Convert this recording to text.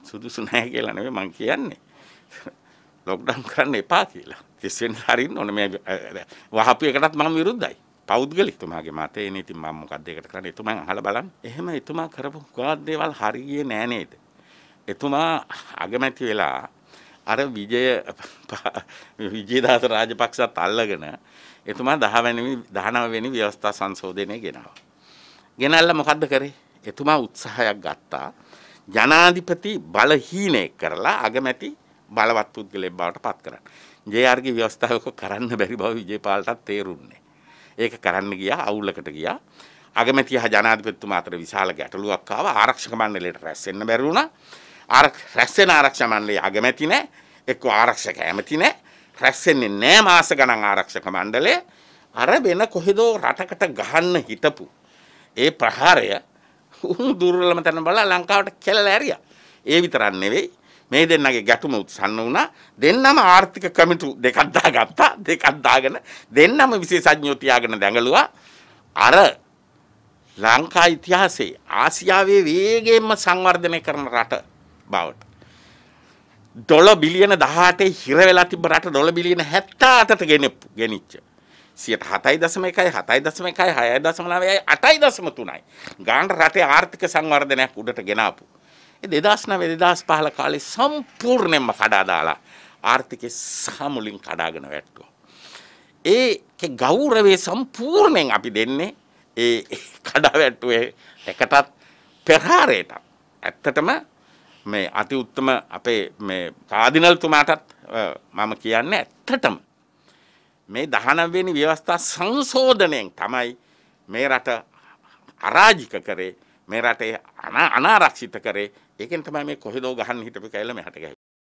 සුදුසු නැහැ කියලා නෙවෙයි මම කියන්නේ. ලොක්ඩවුන් කරන්න එපා කියලා. කිසිෙන් හරින්න ඕනේ මේ වහපු එකටත් මම විරුද්ධයි. පෞද්ගලිකතුමාගේ මතය එන ඉතින් මම මොකක්ද ඒකට කරන්නේ? එතුමන් අහලා බලන්න. එහෙම එතුමා කරපු ගාඩ් දේවල් හරියේ නෑ නේද? එතුමා අගමැති වෙලා අර විජය විජේදාස රාජපක්ෂත් අල්ලගෙන එතුමා 10 වෙනි 19 වෙනි ව්‍යවස්ථා සංශෝධනය ගෙනාවා. ගෙනල්ලා මොකද්ද කරේ? එතුමා උත්සාහයක් ගත්තා. ජනාධිපති බලහීනය කරලා අගමැති බලවත් පුද්ගලෙක් බවට පත් කරන්න. ජයාර්ගේ ව්‍යවස්ථාවක කරන්න බැරි බව විජේපාලටත් තේරුන්නේ. ඒක කරන්න ගියා අවුලකට ගියා. අගමැතිය හා ජනාධිපතිතුමා අතර විශාල ගැටලුවක් ආව. ආරක්ෂක මණ්ඩලයට රැස් වෙන්න බැරි වුණා. රැස් වෙන ආරක්ෂක මණ්ඩලයේ අගමැති නැහැ. එක්ක ආරක්ෂක ඇමති නැහැ. රැස් වෙන්නේ නැහැ මාස ගණන් ආරක්ෂක මණ්ඩලය. අර වෙන කොහෙදෝ රටකට ගහන්න හිටපු ඒ ප්‍රහාරය උන් දුර්වලම තැන බලලා ලංකාවට කෙලලා ඇරියා. ඒ විතරක් නෙවෙයි මේ දෙන්නගේ ගැටුම උත්සන්න වුණා දෙන්නම ආර්ථික කමිටු දෙකක් දාගත්තා දෙකක් දාගෙන දෙන්නම විශේෂඥයෝ තියාගෙන දැඟලුවා අර ලංකා ඉතිහාසයේ ආසියාවේ වේගයෙන්ම සංවර්ධනය කරන රට බවට ඩොලර් බිලියන 18 හිර වෙලා තිබ්බ රට ඩොලර් බිලියන 78ට ගෙනිච්ච සියට හතයි දසම එකයි හතයි දසම එකයි හයයි දසමනාවයි අටයි දසම තුනයි. ගාන්ට රටේ ආර්ථික සංවර්ධනයක් උඩට ගෙනාපු. දෙදස්න වෙදදස් පහල කාලෙ සම්පූර්ණයෙන්ම කඩාදාලා ආර්ථිකය සහමුලින් කඩාගෙන වැට්ටුව. ඒ ගෞරවේ සම්පූර්ණයෙන් අපි දෙන්නේ ඒ කඩාවැට්ටුවේ එකටත් පෙරහාරයට. ඇත්තටම මේ අති උත්තම අපේ මේ කාදිනල්තුමාටත් මම කියන්නේ ඇත්තටම මේ 19 වෙනි ව්‍යවස්ථා සංශෝධනයෙන් තමයි මේ රට අරාජික කරේ මේ රටේ අනාරක්ෂිත කරේ ඒකෙන් තමයි මේ කොහෙදෝ ගහන්න හිටපු කැලම හැට ගැහුවේ